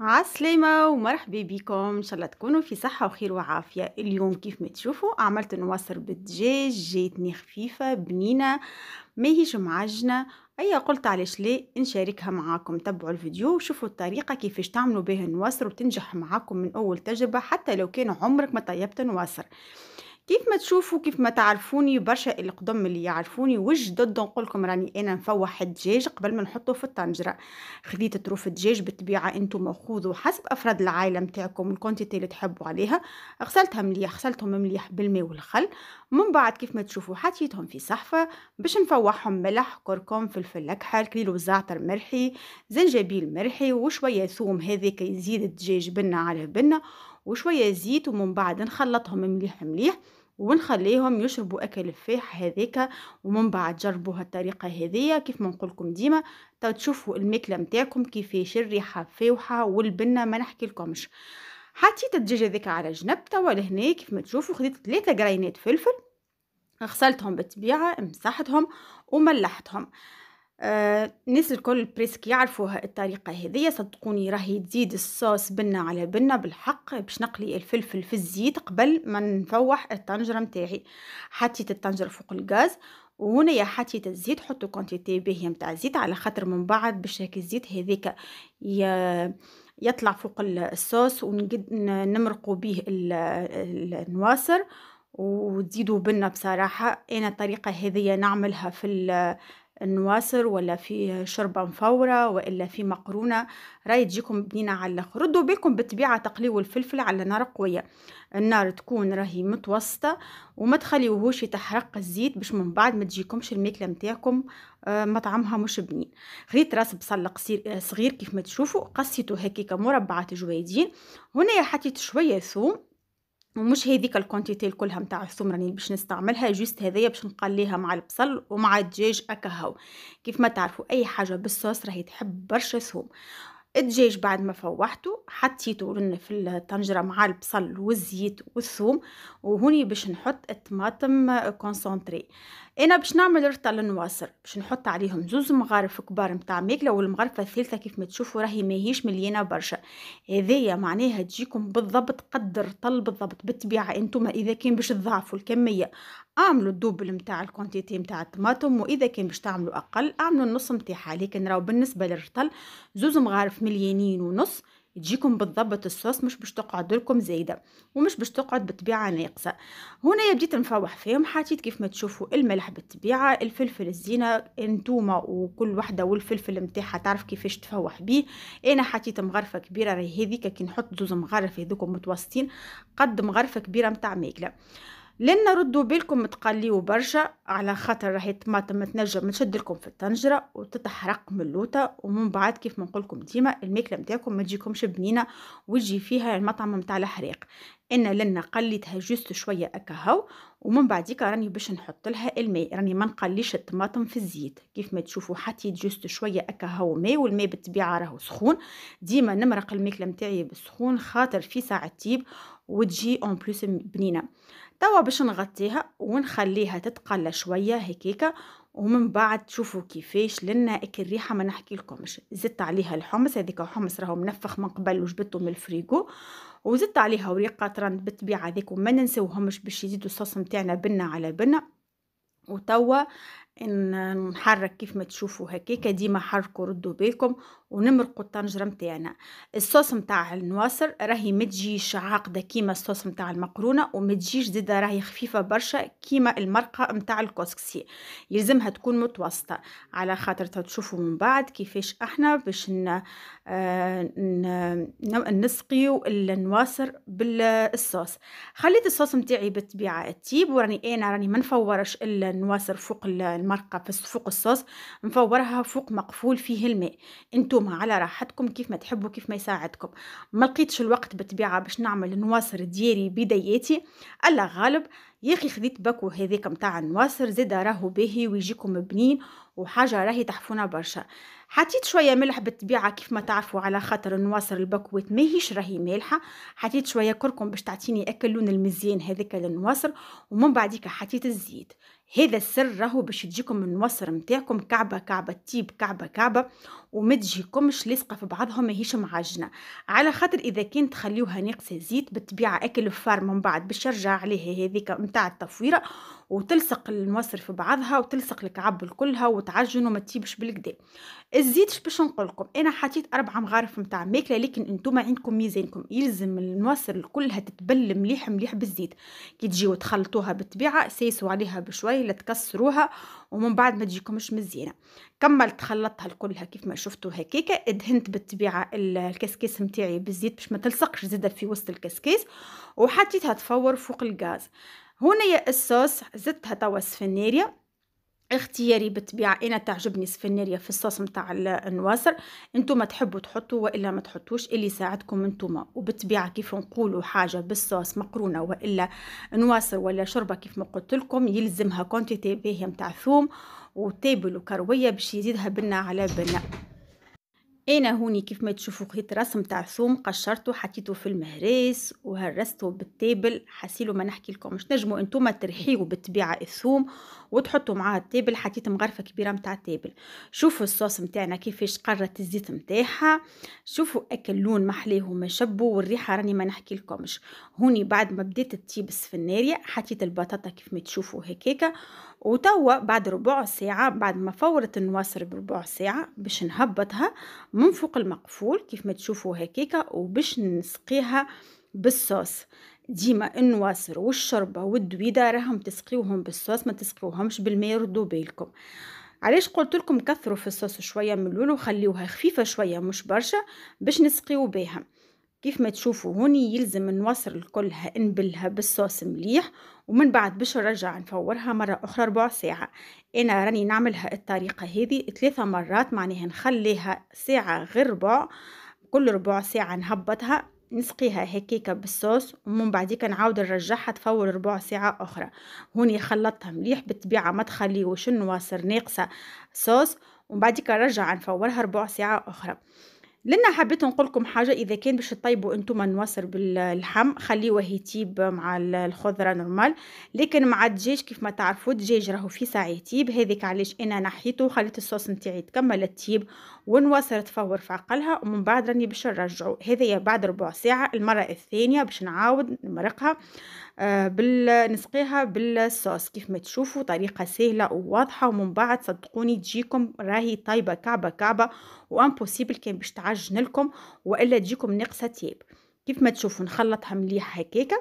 عالسلامة ومرحبا بكم ان شاء الله تكونوا في صحة وخير وعافية اليوم كيف ما تشوفوا عملت نواصر بالدجاج جاتني خفيفة بنينة ماهيش معجنة اي قلت علاش لا نشاركها معاكم تبعوا الفيديو وشوفوا الطريقة كيفاش تعملوا بها نواصر وتنجح معاكم من اول تجربة حتى لو كان عمرك ما طيبت نواصر كيف ما تشوفوا كيف ما تعرفوني برشا اللي قدام اللي يعرفوني وجدد نقولكم راني انا نفوح الدجاج قبل ما نحطه في الطنجره خديت طروف الدجاج بالطبيعه انتم خذوا حسب افراد العائله نتاعكم الكونتيتي اللي تحبوا عليها غسلتها مليح غسلتهم مليح بالماء والخل من بعد كيف ما تشوفوا حطيتهم في صحفه باش نفوحهم ملح كركم فلفل اكحل كليل زعتر مرحي زنجبيل مرحي وشويه ثوم هذيك يزيد الدجاج بنه على بنه وشويه زيت ومن بعد نخلطهم مليح مليح ونخليهم يشربوا اكل الفاح هذيك ومن بعد جربوا هالطريقه هذية كيف ما نقولكم ديما تو تشوفوا الماكله نتاعكم كيفاش الريحه فاوحه والبنه ما نحكي لكمش حطيت الدجاج هذيك على جنب توا لهنا كيف ما تشوفوا خديت ثلاثة جرينات فلفل غسلتهم بالطبيعه مسحتهم وملحتهم الناس آه، الكل بريسك يعرفوها الطريقة هذية صدقوني راهي تزيد الصوص بنة على بنة بالحق باش نقلي الفلفل في الزيت قبل ما نفوح الطنجرة متاعي حطيت الطنجرة فوق الغاز وهنا حطيت الزيت حطوا كونتيتي باهية متاع الزيت على خاطر من بعد باش هاك الزيت ي... يطلع فوق الصوص ونمرقوا به النواصر وتزيدوا بنا بصراحة أنا الطريقة هذه نعملها في نواصر ولا في شوربة مفورة وإلا في مقرونة راهي تجيكم بنينة على الآخر ردوا بالكم بالطبيعة تقليو الفلفل على نار قوية النار تكون راهي متوسطة وما تخليوهوش يتحرق الزيت باش من بعد ما تجيكمش الماكلة متاعكم آه، مطعمها مش بنين غريت راس بصل قصير آه، صغير كيف ما تشوفوا قصيته هكيك مربعات جويدين هنا حطيت شوية ثوم ومش هذيك الكونتيتي كلها نتاع الثوم اللي باش نستعملها جوست هذيا باش نقليها مع البصل ومع الدجاج اكهو كيف ما تعرفوا اي حاجه بالصوص راهي تحب برشا ثوم الدجاج بعد ما فوحته حطيته لنا في الطنجره مع البصل والزيت والثوم وهوني باش نحط الطماطم كونسونطري انا باش نعمل رطه للنواصر باش نحط عليهم زوز مغارف كبار نتاع ماكله والمغرفه الثالثه كيف ما تشوفوا راهي ماهيش مليانه برشا هذايا معناها تجيكم بالضبط قد الرطل بالضبط بالطبيعه انتم اذا كان باش تضاعفوا الكميه اعملوا الدوبل نتاع الكونتيتي نتاع الطماطم واذا كان باش تعملوا اقل اعملوا النص نتاعها لكن راهو بالنسبه للرطل زوز مغارف مليانين ونص تجيكم بالضبط الصوص مش باش تقعد لكم زايده ومش باش تقعد بطبيعه ناقصه هنا بديت نفوح فيهم حاطيت كيف ما تشوفوا الملح بالطبيعه الفلفل الزينه انتوما وكل وحده والفلفل نتاعها تعرف كيفاش تفوح بيه انا حطيت مغرفه كبيره راهي هذيك كي نحط زوز مغرف هذوك متوسطين قد مغرفه كبيره نتاع ماكله لن نردوا بالكم تقليو برشا على خاطر راهي الطماطم تنجم تشد لكم في الطنجره وتتحرق من اللوطه ومن بعد كيف ما نقول لكم ديما الماكله نتاعكم ما تجيكمش بنينه ويجي فيها المطعم نتاع الحريق ان لنا قليتها جوست شويه اكهو ومن بعديك راني باش نحط لها الماء راني ما نقليش الطماطم في الزيت كيف ما تشوفوا حطيت جوست شويه اكهو ماء والماء بالطبيعه راهو سخون ديما نمرق الماكله نتاعي بالسخون خاطر في ساعه تيب وتجي اون بلوس بنينه توا باش نغطيها ونخليها تتقلى شويه هكاكا ومن بعد تشوفوا كيفاش لنا الريحه ما نحكي لكمش زدت عليها الحمص هذيك الحمص راهو منفخ من قبل وجبته من الفريجو وزدت عليها وريق قطران بالطبيعه هذيك وما ننساوهمش باش يزيدوا الصوص نتاعنا بنه على بنه وتوا ان نحرك كيف ما تشوفوا هكاكا ديما حركوا ردوا بالكم ونمرقوا الطنجره نتاعنا الصوص نتاع النواصر راهي ما تجيش عاقده كيما الصوص نتاع المقرونه وما تجيش زيد راهي خفيفه برشا كيما المرقه نتاع الكسكسي يلزمها تكون متوسطه على خاطر تشوفوا من بعد كيفاش احنا باش آه، نسقيو النواصر بالصوص خليت الصوص نتاعي بالطبيعه تيب وراني انا راني ما نفورش النواصر فوق المرقه فوق الصوص نفورها فوق مقفول فيه الماء انتم على راحتكم كيف ما تحبوا كيف ما يساعدكم ما لقيتش الوقت بالطبيعه باش نعمل نواصر ديالي بداياتي الا غالب يا اخي خديت باكو هذاك نتاع النواصر زيد راهو باهي ويجيكم بنين وحاجة راهي تحفونة برشا حطيت شوية ملح بالطبيعة كيف ما تعرفوا على خاطر نواصر البكويت ماهيش راهي مالحة حطيت شوية كركم باش تعطيني أكل لون المزيان هذاك للنواصر ومن بعديك حطيت الزيت هذا السر راهو باش تجيكم النواصر نتاعكم كعبة كعبة تيب كعبة كعبة وما تجيكمش لاصقه في بعضهم ماهيش معجنه على خاطر اذا كان تخليوها ناقصه زيت بالطبيعه اكل الفار من بعد باش يرجع عليها هذيك نتاع التفويره وتلصق المصر في بعضها وتلصق الكعب كلها وتعجن وما تيبش بالكدا الزيت باش نقولكم انا حطيت اربع مغارف نتاع ماكله لكن انتم عندكم ميزانكم يلزم المصر كلها تتبل مليح مليح بالزيت كي تجيو تخلطوها بالطبيعه سيسوا عليها بشويه لا تكسروها ومن بعد ما تجيكمش مزيانه كملت خلطتها كلها كيف ما شفتوا هكاكا دهنت بالطبيعه الكسكيس نتاعي بالزيت باش ما تلصقش زاده في وسط الكسكيس وحطيتها تفور فوق الغاز هنا الصوص زدتها توا سفنيريا اختياري بالطبيعه انا تعجبني سفناريه في الصوص نتاع النواصر انتم تحبوا تحطوا والا ما تحطوش اللي يساعدكم انتم وبالطبيعه كيف نقولوا حاجه بالصوص مقرونه والا نواصر ولا شربة كيف ما قلت لكم يلزمها كونتيتي باهيه نتاع ثوم وتيبل وكرويه باش يزيدها بنه على بنه انا هوني كيف ما تشوفوا خيط رسم تاع ثوم قشرته حطيته في المهريس وهرسته بالتابل حسيلو ما نحكي لكم مش نجموا انتم ترحيوا بالطبيعه الثوم وتحطوا معاه التابل حطيت مغرفه كبيره نتاع التابل شوفوا الصوص نتاعنا كيفاش قرت الزيت نتاعها شوفوا لون محليه وما شبو والريحه راني ما نحكي لكمش هوني بعد ما بدات تطيبس في الناريه حطيت البطاطا كيف ما تشوفوا هكاكا وتوا بعد ربع ساعه بعد ما فورت النواصر بربع ساعه باش نهبطها من فوق المقفول كيف ما تشوفوا هكيكا وباش نسقيها بالصوص ديما النواصر والشربه والدويده راهم تسقيوهم بالصوص ما تسقيوهمش بالماء ردوا بالكم علاش قلت لكم كثروا في الصوص شويه من الاول وخليوها خفيفه شويه مش برشا باش نسقيو بها كيف ما تشوفوا هوني يلزم نوصل كلها نبلها بالصوص مليح ومن بعد باش نرجع نفورها مرة أخرى ربع ساعة أنا راني نعملها الطريقة هذه ثلاثة مرات معناها نخليها ساعة غير ربع كل ربع ساعة نهبطها نسقيها هكيكا بالصوص ومن بعديك نعاود نرجعها تفور ربع ساعة أخرى هوني خلطتها مليح بالطبيعة ما تخليوش النواصر ناقصة صوص ومن بعديك نرجع نفورها ربع ساعة أخرى لنا حبيت نقول لكم حاجه اذا كان باش تطيبوا انتم النواصر باللحم خليوه يطيب مع الخضره نورمال لكن مع الدجاج كيف ما تعرفوا الدجاج راهو في ساعه يطيب هذيك علاش انا نحيته وخليت الصوص نتاعي تكمل تطيب والنواصر تفور في عقلها ومن بعد راني باش نرجعو هذه بعد ربع ساعه المره الثانيه باش نعاود نمرقها آه، بال... نسقيها بالصوص كيف ما تشوفوا طريقة سهلة وواضحة ومن بعد صدقوني تجيكم راهي طايبة كعبة كعبة وامبوسيبل كان باش تعجن لكم والا تجيكم ناقصة تياب كيف ما تشوفوا نخلطها مليح هكاكا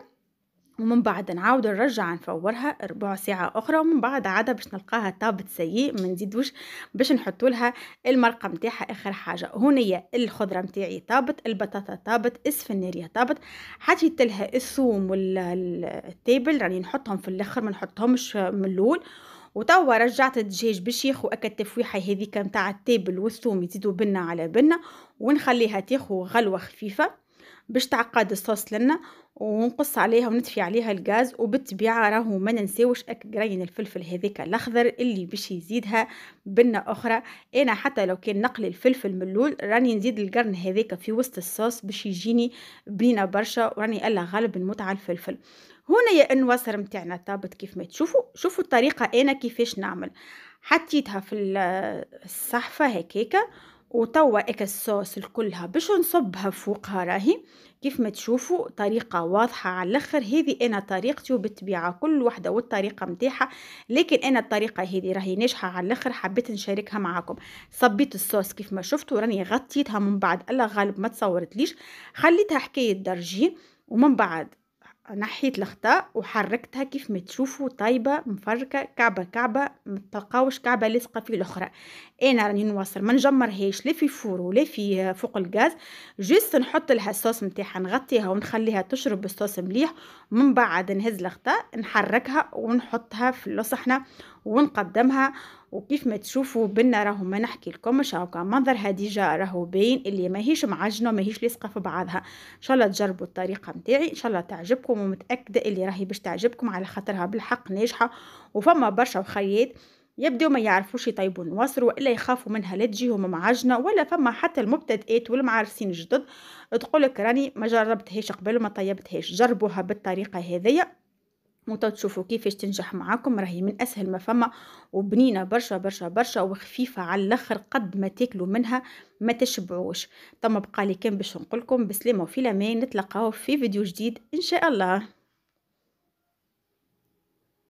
ومن بعد نعاود نرجع نفورها ربع ساعة أخرى ومن بعد عادة باش نلقاها طابت سيء ما نزيدوش باش نحطوا لها المرقة نتاعها آخر حاجة هنية الخضرة نتاعي طابت البطاطا طابت السفنارية طابت حطيت لها الثوم والتيبل راني يعني نحطهم في الاخر ما نحطهمش من الاول وتوا رجعت الدجاج بالشيخ وأكد تفويحة هذيك نتاع التيبل والثوم يزيدوا بنة على بنة ونخليها تاخو غلوة خفيفة باش تعقد الصوص لنا ونقص عليها ونطفي عليها الغاز وبالطبيعه راهو ما ننساوش اكرين الفلفل هذيك الاخضر اللي باش يزيدها بنه اخرى انا حتى لو كان نقلي الفلفل من اللول راني نزيد القرن هذيك في وسط الصوص باش يجيني بنينه برشا وراني الا غالب نموت على الفلفل هنا يا النواصر نتاعنا طابت كيف ما تشوفوا شوفوا الطريقه انا كيفاش نعمل حطيتها في الصحفه هكاكه وتوا هيك الصوص الكلها باش نصبها فوقها راهي كيف ما تشوفوا طريقة واضحة على الاخر هذه انا طريقتي وبالطبيعة كل وحدة والطريقة متاعها لكن انا الطريقة هذه راهي ناجحة على الاخر حبيت نشاركها معاكم صبيت الصوص كيف ما شفتوا راني غطيتها من بعد الله غالب ما تصورتليش خليتها حكاية درجي ومن بعد نحيت الخطا وحركتها كيف ما تشوفوا طايبه مفركه كعبه كعبه ما تلقاوش كعبه لاصقه في الاخرى انا راني نواصل ما نجمرهاش لا في فور ولا في فوق الغاز جست نحط لها الصوص نتاعها نغطيها ونخليها تشرب الصوص مليح من بعد نهز الخطا نحركها ونحطها في الصحنه ونقدمها وكيف ما تشوفوا بنا راهو ما نحكي لكمش هاكا منظر هديجه راهو باين اللي ماهيش معجنه هيش لاصقه في بعضها ان شاء الله تجربوا الطريقه نتاعي ان شاء الله تعجبكم ومتاكده اللي راهي باش تعجبكم على خاطرها بالحق ناجحه وفما برشا وخيات يبدو ما يعرفوش يطيبوا نواصر والا يخافوا منها لا تجيهم معجنه ولا فما حتى المبتدئات والمعارسين الجدد تقولك راني ما جربتهاش قبل وما طيبتهاش جربوها بالطريقه هذيا وانتو تشوفوا كيفاش تنجح معاكم راهي من اسهل ما فما وبنينه برشا برشا برشا وخفيفه على الاخر قد ما تاكلوا منها ما تشبعوش طما بقالي كان باش نقولكم بسلامه وفي الامان نتلاقاو في فيديو جديد ان شاء الله